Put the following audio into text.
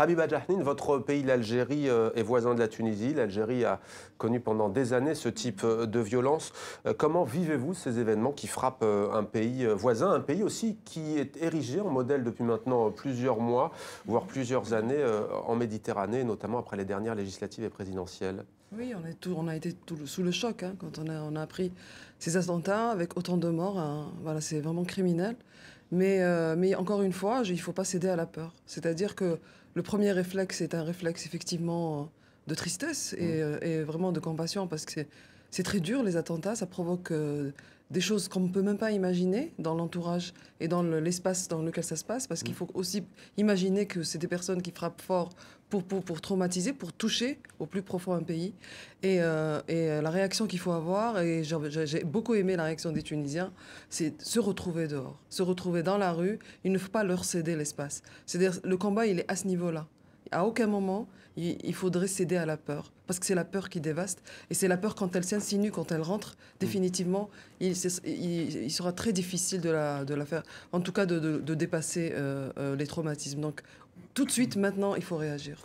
Habiba Jahnin, votre pays, l'Algérie, euh, est voisin de la Tunisie. L'Algérie a connu pendant des années ce type euh, de violence. Euh, comment vivez-vous ces événements qui frappent un pays voisin, un pays aussi qui est érigé en modèle depuis maintenant plusieurs mois, voire plusieurs années en Méditerranée, notamment après les dernières législatives et présidentielles oui, on, est on a été tout sous le choc hein, quand on a, appris ces attentats avec autant de morts. Hein. voilà, c'est vraiment criminel. Euh, mais, encore une fois, il ne faut pas céder à la peur. C'est-à-dire que le premier réflexe est un réflexe effectivement euh, de tristesse mm. euh, et, vraiment de compassion parce que c'est très dur les attentats, ça provoque des choses qu'on ne peut même pas imaginer dans l'entourage et dans l'espace dans lequel ça se passe, parce qu'il mm. faut aussi imaginer que c'est des personnes qui frappent fort pour, pour, traumatiser, pour toucher au plus profond un pays. Et, euh, euh, la réaction qu'il faut avoir, et j'ai beaucoup aimé la réaction des Tunisiens, c'est se retrouver dehors, se retrouver dans la rue. Il ne faut pas leur céder l'espace. C'est-à-dire, le combat, il est à ce niveau-là. À aucun moment, il faudrait céder à la peur. Parce que c'est la peur qui dévaste. Et c'est la peur quand elle s'insinue, quand elle rentre, mm. définitivement, il, sera très difficile de la, faire, en tout cas de, dépasser euh, euh, les traumatismes. Donc tout de suite, maintenant, il faut réagir.